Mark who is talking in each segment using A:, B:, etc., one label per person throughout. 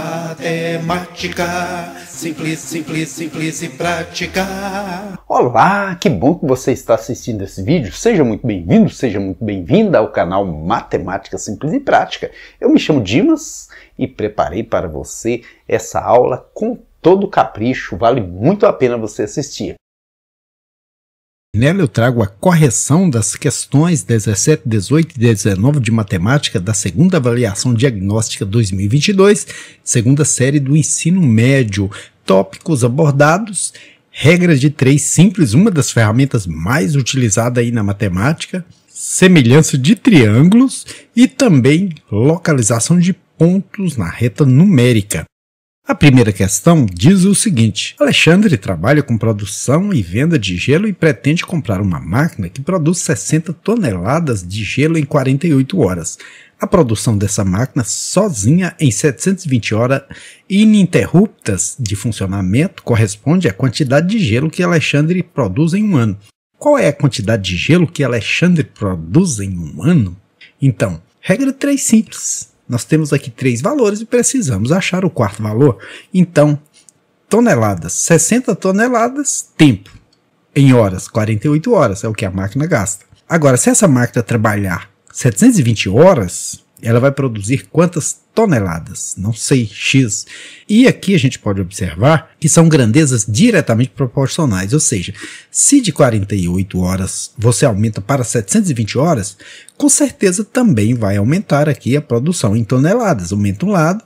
A: matemática, simples, simples, simples e prática. Olá, que bom que você está assistindo esse vídeo. Seja muito bem-vindo, seja muito bem-vinda ao canal Matemática Simples e Prática. Eu me chamo Dimas e preparei para você essa aula com todo capricho, vale muito a pena você assistir. Nela eu trago a correção das questões 17, 18 e 19 de matemática da segunda avaliação diagnóstica 2022, segunda série do ensino médio. Tópicos abordados, regra de três simples, uma das ferramentas mais utilizadas aí na matemática, semelhança de triângulos e também localização de pontos na reta numérica. A primeira questão diz o seguinte: Alexandre trabalha com produção e venda de gelo e pretende comprar uma máquina que produz 60 toneladas de gelo em 48 horas. A produção dessa máquina sozinha em 720 horas ininterruptas de funcionamento corresponde à quantidade de gelo que Alexandre produz em um ano. Qual é a quantidade de gelo que Alexandre produz em um ano? Então, regra 3 simples. Nós temos aqui três valores e precisamos achar o quarto valor. Então, toneladas, 60 toneladas, tempo. Em horas, 48 horas é o que a máquina gasta. Agora, se essa máquina trabalhar 720 horas, ela vai produzir quantas toneladas, não sei, X. E aqui a gente pode observar que são grandezas diretamente proporcionais, ou seja, se de 48 horas você aumenta para 720 horas, com certeza também vai aumentar aqui a produção em toneladas, aumenta um lado,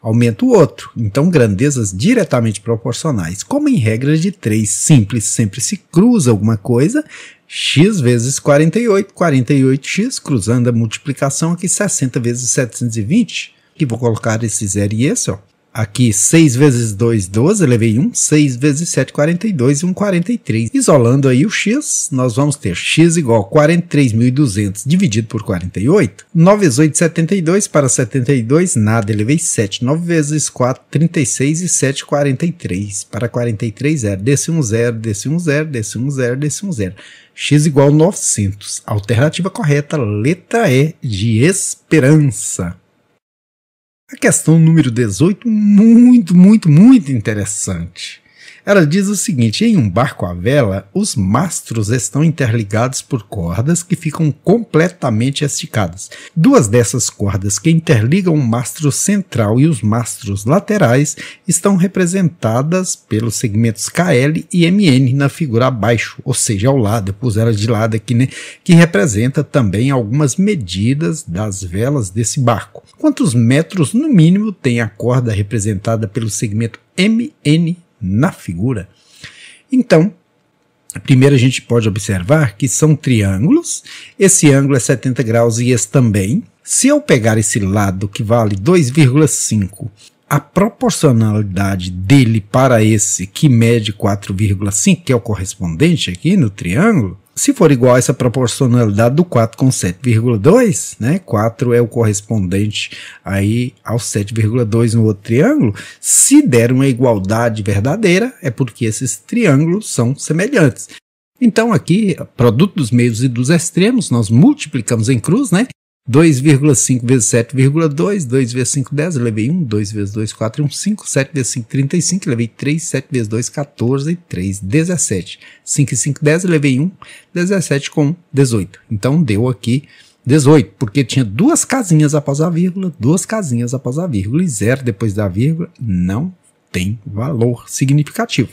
A: aumenta o outro. Então, grandezas diretamente proporcionais. Como em regra de 3 simples, sempre se cruza alguma coisa, x vezes 48, 48x, cruzando a multiplicação aqui, 60 vezes 720, e vou colocar esse zero e esse, ó. Aqui 6 vezes 2, 12, elevei 1, 6 vezes 7, 42 e 1, 43. Isolando aí o x, nós vamos ter x igual a 43.200 dividido por 48. 9 vezes 8, 72, para 72, nada, elevei 7. 9 vezes 4, 36 e 7, 43. Para 43, 0. Desce 1, 0, desce 1, 0, desce 1, 0, desce 1, 0. x igual a 900. Alternativa correta, letra E, de esperança. A questão número 18, muito, muito, muito interessante. Ela diz o seguinte: em um barco à vela, os mastros estão interligados por cordas que ficam completamente esticadas. Duas dessas cordas que interligam o mastro central e os mastros laterais estão representadas pelos segmentos KL e MN na figura abaixo, ou seja, ao lado. Eu pus ela de lado aqui, né? Que representa também algumas medidas das velas desse barco. Quantos metros, no mínimo, tem a corda representada pelo segmento MN na figura. Então, primeiro a gente pode observar que são triângulos, esse ângulo é 70 graus e esse também. Se eu pegar esse lado que vale 2,5, a proporcionalidade dele para esse que mede 4,5, que é o correspondente aqui no triângulo, se for igual a essa proporcionalidade do 4 com 7,2, né? 4 é o correspondente aí ao 7,2 no outro triângulo. Se der uma igualdade verdadeira, é porque esses triângulos são semelhantes. Então aqui, produto dos meios e dos extremos, nós multiplicamos em cruz, né? 2,5 vezes 7,2, 2 vezes 5, 10, eu levei 1, 2 vezes 2, 4, 1, 5, 7 vezes 5, 35, eu levei 3, 7 vezes 2, 14, 3, 17. 5 e 5, 10, eu levei 1, 17 com 18. Então deu aqui 18, porque tinha duas casinhas após a vírgula, duas casinhas após a vírgula, e zero depois da vírgula não tem valor significativo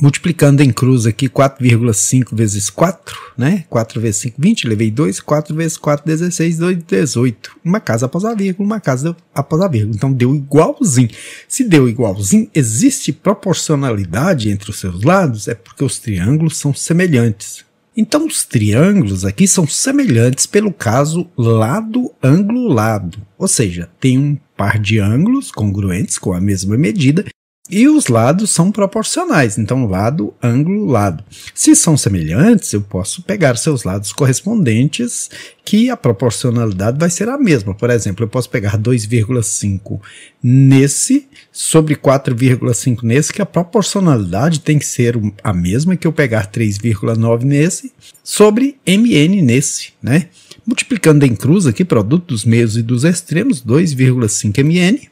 A: multiplicando em cruz aqui 4,5 vezes 4, né? 4 vezes 5, 20, levei 2, 4 vezes 4, 16, 2, 18. Uma casa após a vírgula, uma casa após a vírgula. Então deu igualzinho. Se deu igualzinho, existe proporcionalidade entre os seus lados, é porque os triângulos são semelhantes. Então os triângulos aqui são semelhantes pelo caso lado ângulo lado, ou seja, tem um par de ângulos congruentes com a mesma medida e os lados são proporcionais, então lado, ângulo, lado. Se são semelhantes, eu posso pegar seus lados correspondentes, que a proporcionalidade vai ser a mesma. Por exemplo, eu posso pegar 2,5 nesse sobre 4,5 nesse, que a proporcionalidade tem que ser a mesma que eu pegar 3,9 nesse sobre mn nesse, né? Multiplicando em cruz aqui produto dos meios e dos extremos, 2,5 mn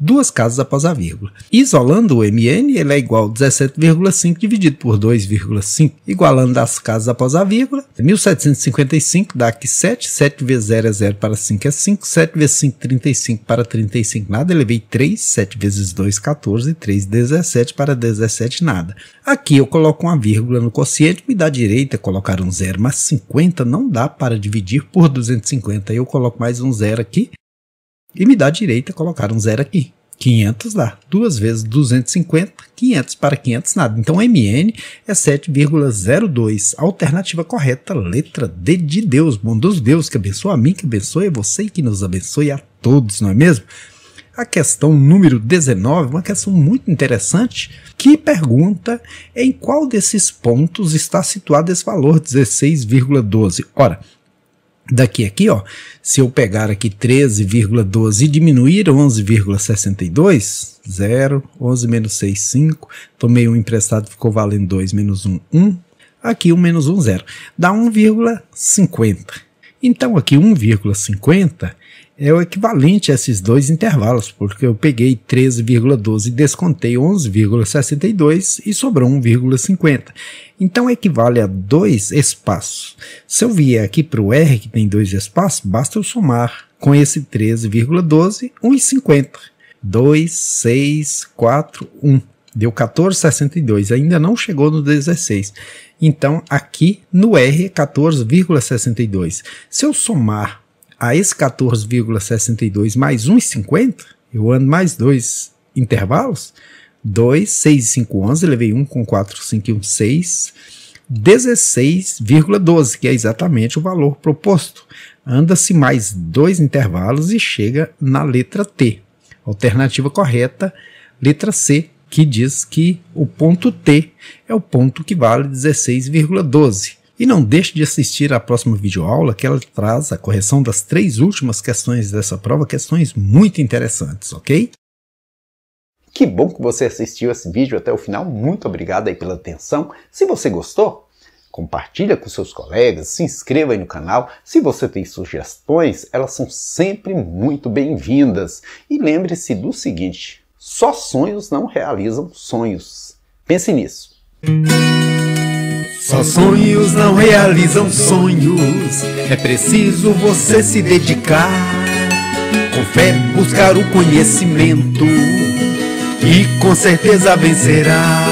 A: duas casas após a vírgula. Isolando o MN, ele é igual a 17,5 dividido por 2,5. Igualando as casas após a vírgula, 1755 dá aqui 7, 7 vezes 0 é 0 para 5 é 5, 7 vezes 5, 35 para 35 nada, elevei 3, 7 vezes 2, 14, 3, 17 para 17 nada. Aqui eu coloco uma vírgula no quociente, me dá direita colocar um zero, mas 50 não dá para dividir por 250, eu coloco mais um zero aqui, e me dá direito a colocar um zero aqui. 500 dá. Duas vezes 250, 500 para 500 nada. Então MN é 7,02. Alternativa correta, letra D de Deus. Bom Deus, Deus que abençoe a mim, que abençoe é você e que nos abençoe a todos, não é mesmo? A questão número 19, uma questão muito interessante, que pergunta em qual desses pontos está situado esse valor 16,12. Ora, Daqui aqui, ó, se eu pegar aqui 13,12 e diminuir 11,62, 0, 11 menos 6, 5, tomei um emprestado, ficou valendo 2, menos 1, 1, aqui 1 menos 1, 0, dá 1,50. Então aqui 1,50 é o equivalente a esses dois intervalos, porque eu peguei 13,12 e descontei 11,62 e sobrou 1,50. Então equivale a dois espaços. Se eu vier aqui para o R, que tem dois espaços, basta eu somar com esse 13,12, 1,50. 2, 6, 4, 1. Deu 14,62, ainda não chegou no 16. Então, aqui no R é 14,62. Se eu somar a esse 14,62 mais 1,50, eu ando mais dois intervalos, 2, 6 e 5, 11, levei 1 com 4, 5 1, 6, 16,12, que é exatamente o valor proposto. Anda-se mais dois intervalos e chega na letra T. Alternativa correta, letra C, que diz que o ponto T é o ponto que vale 16,12. E não deixe de assistir à próxima videoaula que ela traz a correção das três últimas questões dessa prova, questões muito interessantes, ok? Que bom que você assistiu esse vídeo até o final, muito obrigado aí pela atenção. Se você gostou, compartilha com seus colegas, se inscreva aí no canal. Se você tem sugestões, elas são sempre muito bem-vindas. E lembre-se do seguinte, só sonhos não realizam sonhos. Pense nisso. Só sonhos não realizam sonhos, é preciso você se dedicar. Com fé, buscar o conhecimento e com certeza vencerá.